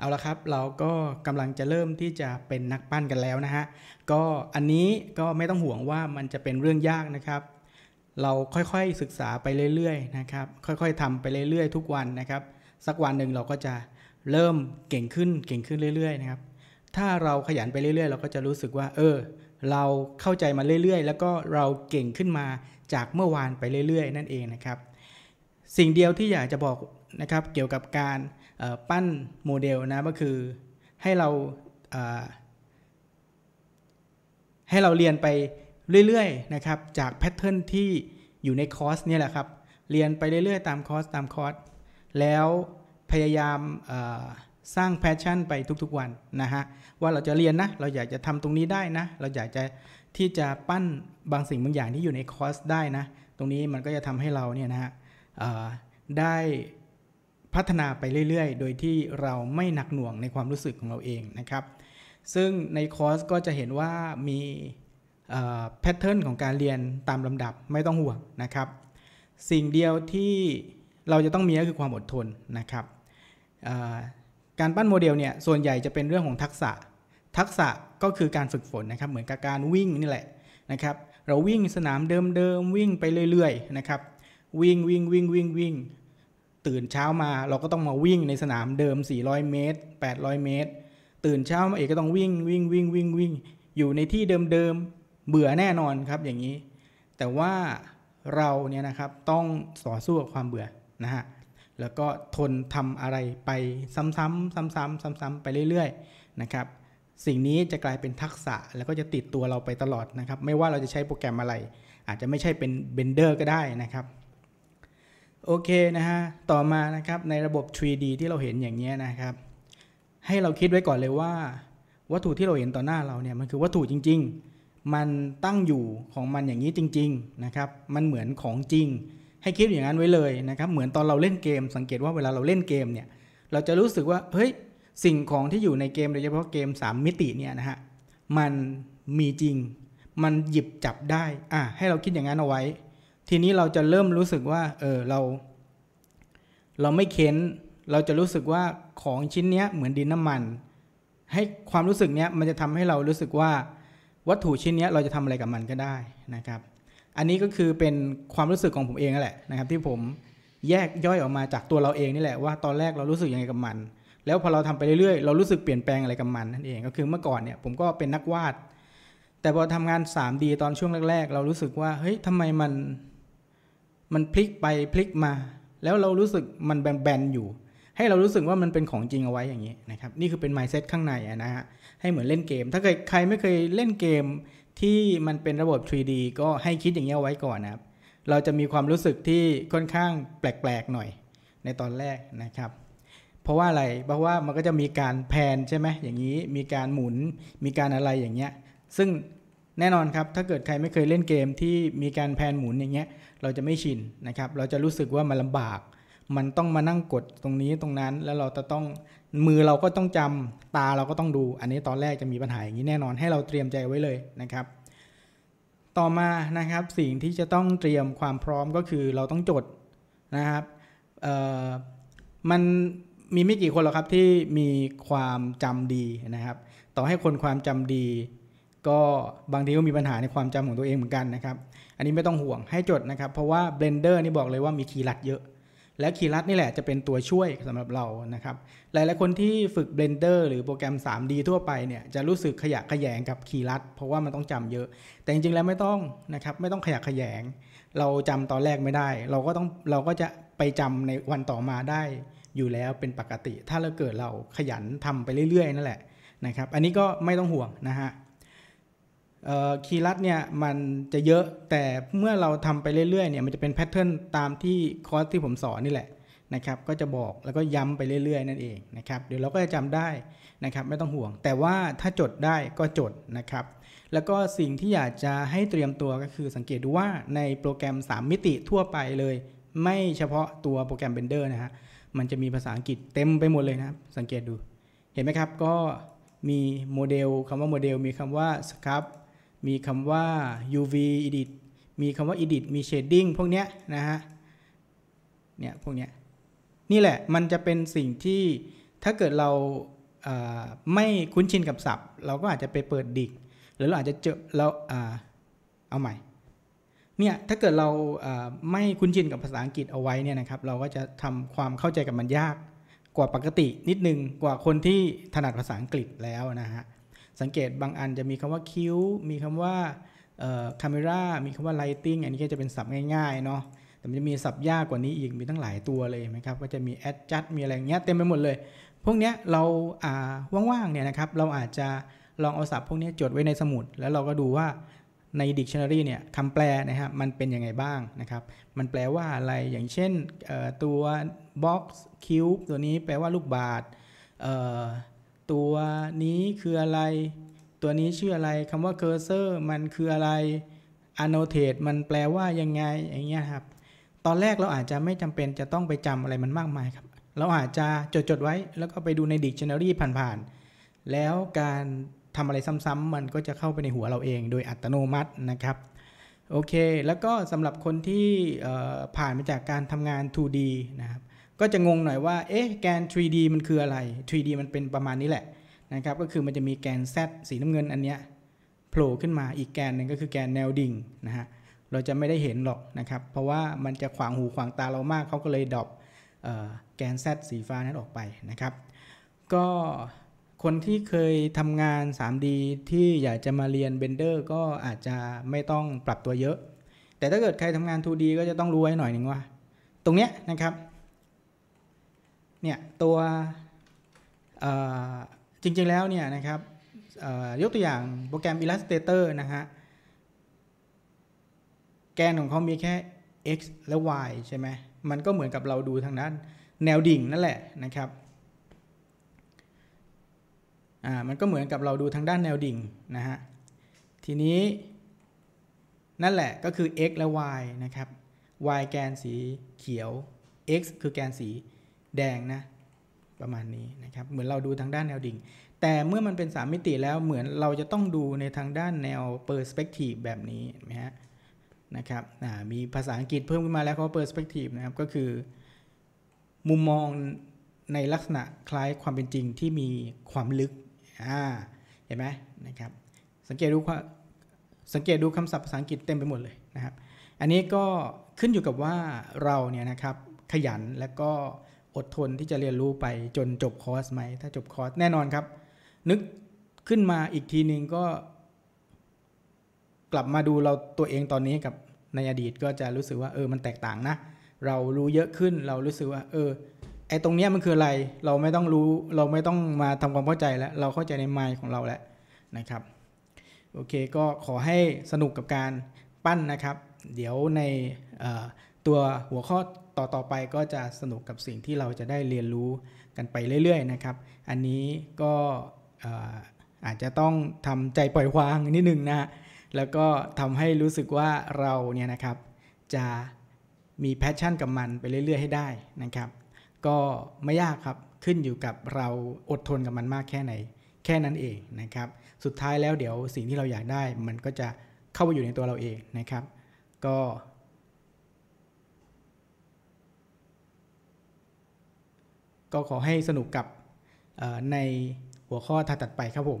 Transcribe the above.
เอาละครับเราก็กำลังจะเริ่มที่จะเป็นนักปั้นกันแล้วนะฮะก็อันนี้ก็ไม่ต้องห่วงว่ามันจะเป็นเรื่องยากนะครับ เราค่อยๆศึกษาไปเรื่อยๆนะครับ ค่อยๆทำไปเรื่อยๆทุกวันนะครับ สักวันหนึ่งเราก็จะเริ่มเก่งขึ้นเก่งขึ้นเรื่อยๆนะครับถ้าเราขยันไปเรื่อย ๆ เราก็จะรู้สึกว่าเออเราเข้าใจมาเรื่อยๆแล้วก็เราเก่งขึ้นมาจากเมื่อวานไปเรื่อย ๆ นั่นเองนะครับ สิ่งเดียวที่อยากจะบอกนะครับเกี่ยวกับการปั้นโมเดลนะก็คือให้เราให้เราเรียนไปเรื่อยๆนะครับจากแพทเทิร์นที่อยู่ในคอร์สนี่แหละครับเรียนไปเรื่อยๆตามคอร์สตามคอร์สแล้วพยายามสร้างแพชชั่นไปทุกๆวันนะฮะว่าเราจะเรียนนะเราอยากจะทำตรงนี้ได้นะเราอยากจะที่จะปั้นบางสิ่งบางอย่างที่อยู่ในคอร์สได้นะตรงนี้มันก็จะทำให้เราเนี่ยนะฮะได้พัฒนาไปเรื่อยๆ โดยที่เราไม่หนักหน่วงในความรู้สึกของเราเองนะครับ ซึ่งในคอร์สก็จะเห็นว่ามีแพทเทิร์นของการเรียนตามลำดับไม่ต้องห่วงนะครับ สิ่งเดียวที่เราจะต้องมีก็คือความอดทนนะครับการปั้นโมเดลเนี่ยส่วนใหญ่จะเป็นเรื่องของทักษะ ทักษะก็คือการฝึกฝนนะครับเหมือนกับการวิ่งนี่แหละนะครับ เราวิ่งสนามเดิมๆวิ่งไปเรื่อยๆนะครับวิ่งวิ่งวิ่งวิ่งวิ่งตื่นเช้ามาเราก็ต้องมาวิ่งในสนามเดิม 400 เมตร 800 เมตร ตื่นเช้ามาเอกก็ต้องวิ่งวิ่งวิ่งวิ่งวิ่ง อยู่ในที่เดิมเดิม เบื่อแน่นอนครับ อย่างนี้ แต่ว่าเราเนี่ยนะครับต้องต่อสู้กับความเบื่อ นะฮะ แล้วก็ทนทำอะไรไปซ้ำๆ ซ้ำๆซ้ำๆไปเรื่อยๆ นะครับ สิ่งนี้จะกลายเป็นทักษะแล้วก็จะติดตัวเราไปตลอดนะครับ ไม่ว่าเราจะใช้โปรแกรมอะไร อาจจะไม่ใช่เป็นเบนเดอร์ก็ได้นะครับโอเคนะฮะ ต่อมานะครับ ในระบบ 3D ที่เราเห็นอย่างนี้นะครับ ให้เราคิดไว้ก่อนเลยว่า วัตถุที่เราเห็นต่อหน้าเราเนี่ย มันคือวัตถุจริงๆ มันตั้งอยู่ของมันอย่างนี้จริงๆ นะครับ มันเหมือนของจริง ให้คิดอย่างนั้นไว้เลยนะครับ เหมือนตอนเราเล่นเกม สังเกตว่าเวลาเราเล่นเกมเนี่ย เราจะรู้สึกว่า เฮ้ย สิ่งของที่อยู่ในเกม โดยเฉพาะเกม 3 มิติเนี่ยนะฮะ มันมีจริง มันหยิบจับได้อ่ะให้เราคิดอย่างนั้นเอาไว้ทีนี้เราจะเริ่มรู้สึกว่า เออ เรา เราไม่เค้น เราจะรู้สึกว่าของชิ้นเนี้ยเหมือนดินน้ำมัน ให้ความรู้สึกเนี้ยมันจะทำให้เรารู้สึกว่าวัตถุชิ้นเนี้ยเราจะทำอะไรกับมันก็ได้นะครับ อันนี้ก็คือเป็นความรู้สึกของผมเองนั่นแหละนะครับที่ผมแยกย่อยออกมาจากตัวเราเองนี่แหละว่าตอนแรกเรารู้สึกยังไงกับมัน แล้วพอเราทำไปเรื่อยๆเรารู้สึกเปลี่ยนแปลงอะไรกับมันนั่นเอง ก็คือเมื่อก่อนเนี่ยผมก็เป็นนักวาด แต่พอทำงาน 3D ตอนช่วงแรกๆ เรารู้สึกว่า เฮ้ยทำไมมันมันพลิกไป พลิกมา แล้วเรารู้สึกมันแบนๆอยู่ ให้เรารู้สึกว่ามันเป็นของจริงเอาไว้อย่างนี้นะครับนี่คือเป็น mindset ข้างในนะฮะให้เหมือนเล่นเกม ถ้าใครไม่เคยเล่นเกมที่มันเป็นระบบ 3D ก็ให้คิดอย่างนี้เอาไว้ก่อนนะครับเราจะมีความรู้สึกที่ค่อนข้างแปลกๆหน่อยในตอนแรกนะครับเพราะว่าอะไรเพราะว่ามันก็จะมีการแพนใช่ไหมอย่างนี้มีการหมุนมีการอะไรอย่างเงี้ยซึ่งแน่นอนครับ ถ้าเกิดใครไม่เคยเล่นเกมที่มีการแพนหมุนอย่างเงี้ย เราจะไม่ชินนะครับ เราจะรู้สึกว่ามันลำบาก มันต้องมานั่งกดตรงนี้ตรงนั้น แล้วเราจะต้องมือเราก็ต้องจำตาเราก็ต้องดู อันนี้ตอนแรกจะมีปัญหาอย่างนี้แน่นอน ให้เราเตรียมใจไว้เลยนะครับ ต่อมานะครับ สิ่งที่จะต้องเตรียมความพร้อมก็คือเราต้องจดนะครับมันมีไม่กี่คนหรอกครับที่มีความจำดีนะครับ ต่อให้คนความจำดีก็บางทีก็มีปัญหาในความจำของตัวเองเหมือนกันนะครับ อันนี้ไม่ต้องห่วงให้จดนะครับ เพราะว่า Blender นี่บอกเลยว่ามีคีย์ลัดเยอะ และคีย์ลัดนี่แหละจะเป็นตัวช่วยสำหรับเรานะครับ หลายๆคนที่ฝึก Blender หรือโปรแกรม 3D ทั่วไปเนี่ย จะรู้สึกขยะขยงกับคีย์ลัด เพราะว่ามันต้องจำเยอะ แต่จริงๆ แล้วไม่ต้องนะครับ ไม่ต้องขยะขยง เราจำตอนแรกไม่ได้ เราก็ต้อง เราก็จะไปจำในวันต่อมาได้ อยู่แล้วเป็นปกติ ถ้าเราเกิดเราขยันทำไปเรื่อย ๆ นั่นแหละนะครับ อันนี้ก็ไม่ต้องห่วงนะฮะคีย์ลัดเนี่ยมันจะเยอะแต่เมื่อเราทำไปเรื่อยๆเนี่ยมันจะเป็นแพทเทิร์นตามที่คอร์สที่ผมสอนนี่แหละนะครับก็จะบอกแล้วก็ย้ำไปเรื่อย ๆ นั่นเองนะครับเดี๋ยวเราก็จะจำได้นะครับไม่ต้องห่วง แต่ว่าถ้าจดได้ก็จดนะครับ แล้วก็สิ่งที่อยากจะให้เตรียมตัวก็คือสังเกตดูว่าในโปรแกรม 3 มิติทั่วไปเลย ไม่เฉพาะตัวโปรแกรมเบนเดอร์นะฮะมันจะมีภาษาอังกฤษเต็มไปหมดเลยนะสังเกตดูเห็นไหมครับก็มีโมเดลคำว่าโมเดลมีคำว่าสครับมีคำว่า UV edit มีคำว่า edit มี shading พวกเนี้ยนะฮะ เนี่ยพวกเนี้ย นี่แหละ มันจะเป็นสิ่งที่ถ้าเกิดเราไม่คุ้นชินกับศัพท์ เราก็อาจจะไปเปิดดิกหรือเราอาจจะเจอเราเอาใหม่ เนี่ยถ้าเกิดเราไม่คุ้นชินกับภาษาอังกฤษเอาไว้เนี่ยนะครับ เราก็จะทำความเข้าใจกับมันยากกว่าปกติ นิดนึงกว่าคนที่ถนัดภาษาอังกฤษแล้วนะฮะสังเกตบางอันจะมีคำว่าคิวมีคำว่าคาเมรามีคำว่าไลติงอันนี้ก็จะเป็นศัพท์ง่ายๆเนาะ แต่มันจะมีศัพท์ยากกว่านี้อีก มีตั้งหลายตัวเลยนะครับ ก็จะมีแอดจัดมีอะไรเงี้ยเต็มไปหมดเลย พวกเนี้ยเราว่างๆเนี่ยนะครับ เราอาจจะลองเอาศัพท์พวกนี้จดไว้ในสมุด แล้วเราก็ดูว่าใน dictionary เนี่ยคำแปลนะครับมันเป็นยังไงบ้างนะครับ มันแปลว่าอะไร อย่างเช่นตัว box cube ตัวนี้แปลว่าลูกบาศตัวนี้คืออะไร ตัวนี้ชื่ออะไร คำว่าเคอร์เซอร์มันคืออะไรอ n น o เ a มันแปลว่ายังไง อย่างเงี้ยครับ ตอนแรกเราอาจจะไม่จำเป็นจะต้องไปจำอะไรมันมากมายครับ เราอาจจะจดจดไว้ แล้วก็ไปดูในดิกชันนารีผ่านๆ แล้วการทำอะไรซ้ำๆมันก็จะเข้าไปในหัวเราเอง โดยอัตโนมัตินะครับ โอเค แล้วก็สำหรับคนที่ผ่านมาจากการทำงาน 2D นะครับก็จะงงหน่อยว่าเอ๊ะแกน 3D มันคืออะไร 3D มันเป็นประมาณนี้แหละนะครับ ก็คือมันจะมีแกน Z สีน้ำเงินอันเนี้ยโผล่ขึ้นมา อีกแกนหนึ่งก็คือแกนแนวดิ่งนะฮะ เราจะไม่ได้เห็นหรอกนะครับ เพราะว่ามันจะขวางหูขวางตาเรามาก เขาก็เลยดรอปแกน Z สีฟ้านั้นออกไปนะครับ ก็คนที่เคยทำงาน 3D ที่อยากจะมาเรียนเบนเดอร์ ก็อาจจะไม่ต้องปรับตัวเยอะ แต่ถ้าเกิดใครทำงาน 2D ก็จะต้องรู้ไว้หน่อยหนึ่งว่า ตรงเนี้ยนะครับเนี่ยตัวจริงๆแล้วเนี่ยนะครับยกตัวอย่างโปรแกรม Illustrator นะฮะแกนของเขามีแค่ x และ y ใช่ไหมมันก็เหมือนกับเราดูทางด้านแนวดิ่งนั่นแหละนะครับมันก็เหมือนกับเราดูทางด้านแนวดิ่งนะฮะทีนี้นั่นแหละก็คือ x และ y นะครับ y แกนสีเขียว x คือแกนสีแดงนะ ประมาณนี้นะครับเหมือนเราดูทางด้านแนวดิ่งแต่เมื่อมันเป็น3มิติแล้วเหมือนเราจะต้องดูในทางด้านแนวเปอร์สเปกทีฟแบบนี้นะฮะนะครับมีภาษาอังกฤษเพิ่มขึ้นมาแล้วเขาเปอร์สเปกทีฟนะครับก็คือ มุมมองในลักษณะคล้ายความเป็นจริงที่มีความลึกอ่าเห็นไหมนะครับสังเกตดูสังเกตดูคำศัพท์ภาษาอังกฤษเต็มไปหมดเลยนะครับ อันนี้ก็ขึ้นอยู่กับว่าเราเนี่ยนะครับขยันและก็อดทนที่จะเรียนรู้ไปจนจบคอร์สไหม ถ้าจบคอร์สแน่นอนครับ นึกขึ้นมาอีกทีหนึ่งก็ กลับมาดูเราตัวเองตอนนี้กับในอดีตก็จะรู้สึกว่าเออมันแตกต่างนะ เรารู้เยอะขึ้นเรารู้สึกว่าเออไอตรงเนี้ยมันคืออะไรเราไม่ต้องรู้เราไม่ต้องมาทำความเข้าใจแล้วเราเข้าใจในไมล์ของเราแล้วนะครับโอเคก็ขอให้สนุกกับการปั้นนะครับ เดี๋ยวในตัวหัวข้อต่อๆไปก็จะสนุกกับสิ่งที่เราจะได้เรียนรู้กันไปเรื่อยๆนะครับ อันนี้ก็อาจจะต้องทำใจปล่อยวางนิดนึงนะแล้วก็ทำให้รู้สึกว่าเราเนี่ยนะครับจะมีแพชชั่นกับมันไปเรื่อย ๆ ให้ได้นะครับ ก็ไม่ยากครับ ขึ้นอยู่กับเราอดทนกับมันมากแค่ไหน แค่นั้นเองนะครับ สุดท้ายแล้วเดี๋ยวสิ่งที่เราอยากได้มันก็จะเข้าไปอยู่ในตัวเราเองนะครับ ก็ก็ขอให้สนุกกับในหัวข้อถัดไปครับผม